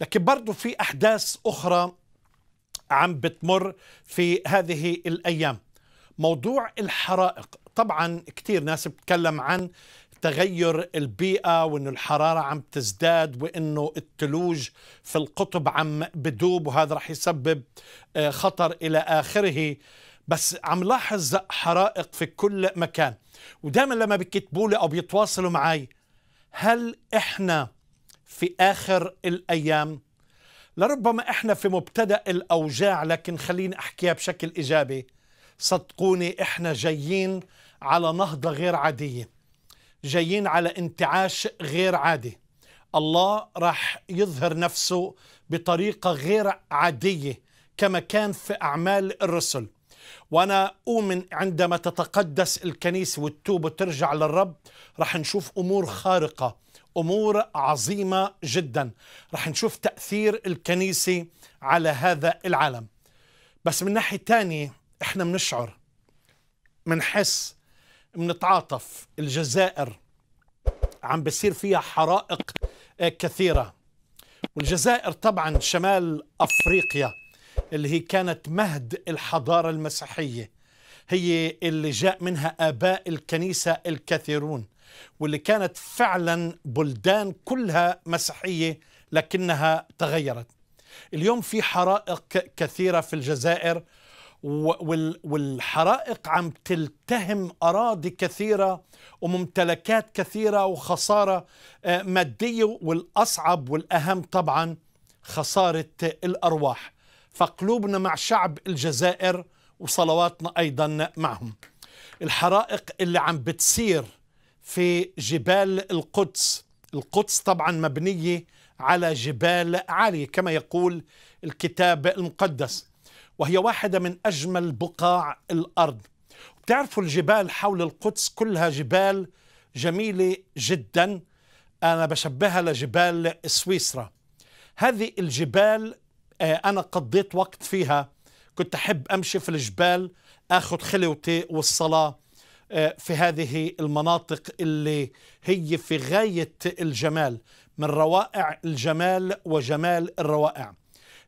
لكن برضو في أحداث أخرى عم بتمر في هذه الأيام موضوع الحرائق طبعا كثير ناس بتتكلم عن تغير البيئة وأنه الحرارة عم تزداد وأنه الثلوج في القطب عم بدوب وهذا رح يسبب آه، خطر إلى آخره بس عم لاحظ حرائق في كل مكان ودائما لما بيكتبوا لي أو بيتواصلوا معي هل إحنا في آخر الأيام لربما إحنا في مبتدأ الأوجاع لكن خليني أحكيها بشكل إيجابي صدقوني إحنا جايين على نهضة غير عادية جايين على انتعاش غير عادي الله راح يظهر نفسه بطريقة غير عادية كما كان في أعمال الرسل وأنا أؤمن عندما تتقدس الكنيسة وتتوب وترجع للرب رح نشوف أمور خارقة أمور عظيمة جدا رح نشوف تأثير الكنيسة على هذا العالم بس من ناحية ثانيه إحنا بنشعر بنحس بنتعاطف الجزائر عم بصير فيها حرائق كثيرة والجزائر طبعا شمال أفريقيا اللي هي كانت مهد الحضارة المسيحية هي اللي جاء منها آباء الكنيسة الكثيرون واللي كانت فعلا بلدان كلها مسيحية لكنها تغيرت اليوم في حرائق كثيرة في الجزائر والحرائق عم تلتهم أراضي كثيرة وممتلكات كثيرة وخسارة آه، مادية والأصعب والأهم طبعا خسارة الأرواح فقلوبنا مع شعب الجزائر وصلواتنا أيضا معهم الحرائق اللي عم بتصير في جبال القدس القدس طبعا مبنية على جبال عالية كما يقول الكتاب المقدس وهي واحدة من أجمل بقاع الأرض بتعرفوا الجبال حول القدس كلها جبال جميلة جدا أنا بشبهها لجبال سويسرا هذه الجبال آه، أنا قضيت وقت فيها كنت أحب أمشي في الجبال أخذ خلوتي والصلاة آه، في هذه المناطق اللي هي في غاية الجمال من روائع الجمال وجمال الروائع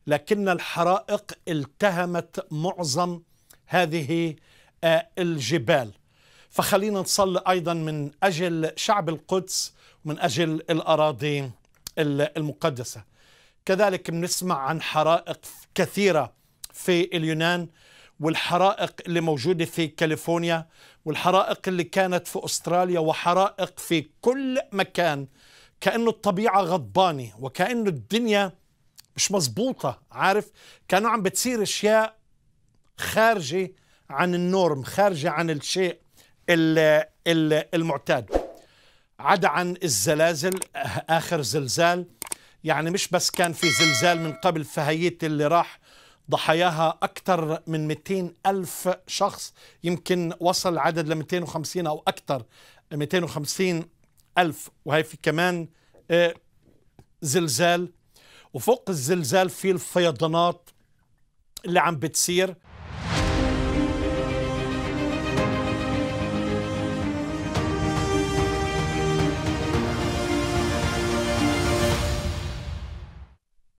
لكن الحرائق التهمت معظم هذه آه، الجبال فخلينا نصلي أيضا من أجل شعب القدس ومن أجل الأراضي المقدسة كذلك بنسمع عن حرائق كثيرة في اليونان والحرائق اللي موجودة في كاليفورنيا والحرائق اللي كانت في أستراليا وحرائق في كل مكان كأنه الطبيعة غضبانة وكأنه الدنيا مش مزبوطة عارف كانوا عم بتصير أشياء خارجة عن النورم خارجة عن الشيء المعتاد عدا عن الزلازل آخر زلزال يعني مش بس كان في زلزال من قبل في اللي راح ضحاياها أكثر من 200 ألف شخص يمكن وصل عدد ل 250 أو أكثر 250 ألف وهي في كمان آه، زلزال وفوق الزلزال في الفيضانات اللي عم بتصير